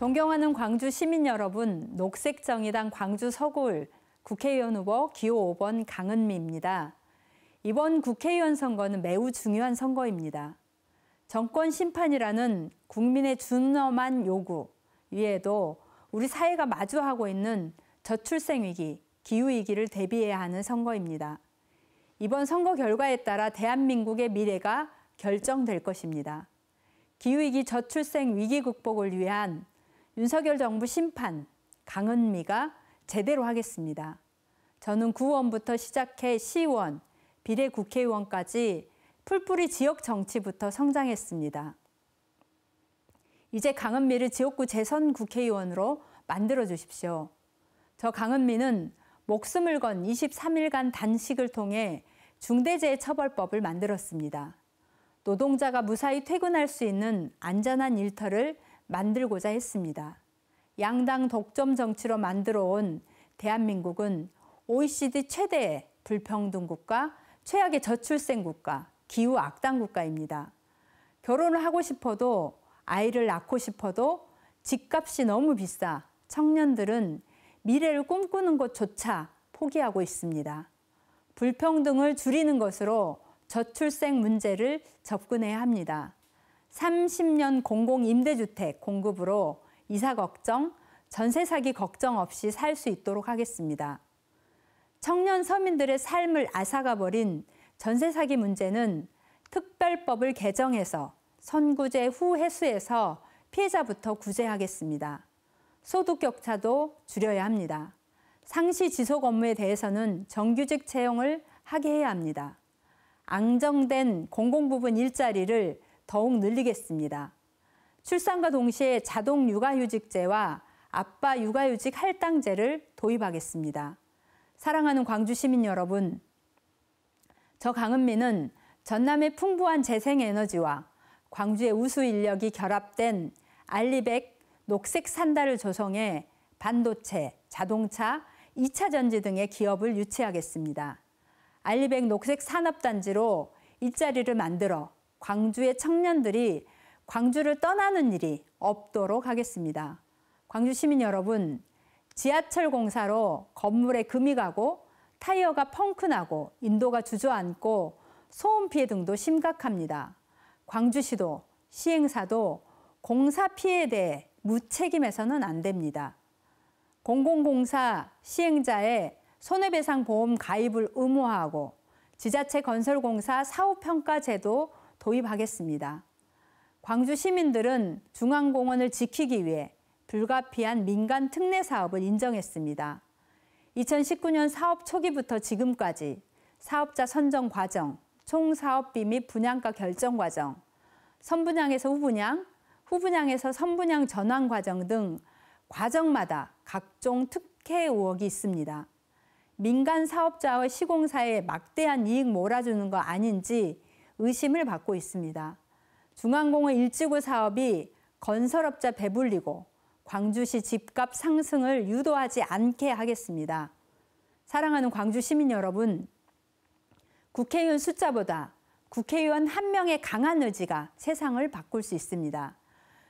존경하는 광주 시민 여러분, 녹색정의당 광주 서구울 국회의원 후보 기호 5번 강은미입니다. 이번 국회의원 선거는 매우 중요한 선거입니다. 정권 심판이라는 국민의 준엄한 요구 위에도 우리 사회가 마주하고 있는 저출생 위기, 기후 위기를 대비해야 하는 선거입니다. 이번 선거 결과에 따라 대한민국의 미래가 결정될 것입니다. 기후 위기 저출생 위기 극복을 위한 윤석열 정부 심판 강은미가 제대로 하겠습니다. 저는 구원부터 시작해 시원, 비례 국회의원까지 풀뿌리 지역 정치부터 성장했습니다. 이제 강은미를 지역구 재선 국회의원으로 만들어 주십시오. 저 강은미는 목숨을 건 23일간 단식을 통해 중대재해처벌법을 만들었습니다. 노동자가 무사히 퇴근할 수 있는 안전한 일터를 만들고자 했습니다. 양당 독점 정치로 만들어 온 대한민국은 OECD 최대의 불평등 국가, 최악의 저출생 국가, 기후 악당 국가입니다. 결혼을 하고 싶어도 아이를 낳고 싶어도 집값이 너무 비싸 청년들은 미래를 꿈꾸는 것조차 포기하고 있습니다. 불평등을 줄이는 것으로 저출생 문제를 접근해야 합니다. 30년 공공 임대주택 공급으로 이사 걱정, 전세 사기 걱정 없이 살 수 있도록 하겠습니다. 청년 서민들의 삶을 앗아가 버린 전세 사기 문제는 특별법을 개정해서 선구제 후 해수에서 피해자부터 구제하겠습니다. 소득 격차도 줄여야 합니다. 상시 지속 업무에 대해서는 정규직 채용을 하게 해야 합니다. 앙정된 공공부분 일자리를 더욱 늘리겠습니다. 출산과 동시에 자동 육아휴직제와 아빠 육아휴직 할당제를 도입하겠습니다. 사랑하는 광주 시민 여러분, 저 강은미는 전남의 풍부한 재생에너지와 광주의 우수 인력이 결합된 알리백 녹색 산다를 조성해 반도체, 자동차, 2차 전지 등의 기업을 유치하겠습니다. 알리백 녹색 산업단지로 일자리를 만들어 광주의 청년들이 광주를 떠나는 일이 없도록 하겠습니다. 광주 시민 여러분, 지하철 공사로 건물에 금이 가고 타이어가 펑크나고 인도가 주저앉고 소음 피해 등도 심각합니다. 광주시도 시행사도 공사 피해에 대해 무책임해서는 안 됩니다. 공공공사 시행자의 손해배상 보험 가입을 의무화하고 지자체 건설공사 사후평가 제도 도입하겠습니다. 광주 시민들은 중앙공원을 지키기 위해 불가피한 민간 특례 사업을 인정했습니다. 2019년 사업 초기부터 지금까지 사업자 선정 과정, 총 사업비 및 분양가 결정 과정, 선분양에서 후분양, 후분양에서 선분양 전환 과정 등 과정마다 각종 특혜 의혹이 있습니다. 민간 사업자와 시공사에 막대한 이익 몰아주는 거 아닌지 의심을 받고 있습니다. 중앙공원 일지구 사업이 건설업자 배불리고 광주시 집값 상승을 유도하지 않게 하겠습니다. 사랑하는 광주 시민 여러분, 국회의원 숫자보다 국회의원 한 명의 강한 의지가 세상을 바꿀 수 있습니다.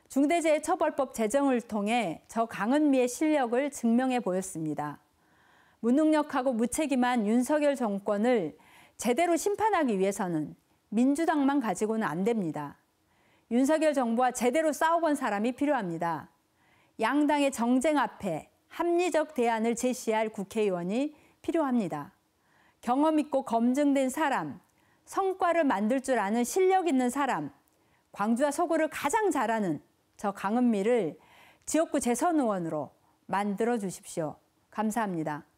중대재해처벌법 제정을 통해 저 강은미의 실력을 증명해 보였습니다. 무능력하고 무책임한 윤석열 정권을 제대로 심판하기 위해서는 민주당만 가지고는 안 됩니다. 윤석열 정부와 제대로 싸워본 사람이 필요합니다. 양당의 정쟁 앞에 합리적 대안을 제시할 국회의원이 필요합니다. 경험 있고 검증된 사람, 성과를 만들 줄 아는 실력 있는 사람, 광주와 서구를 가장 잘하는 저 강은미를 지역구 재선 의원으로 만들어 주십시오. 감사합니다.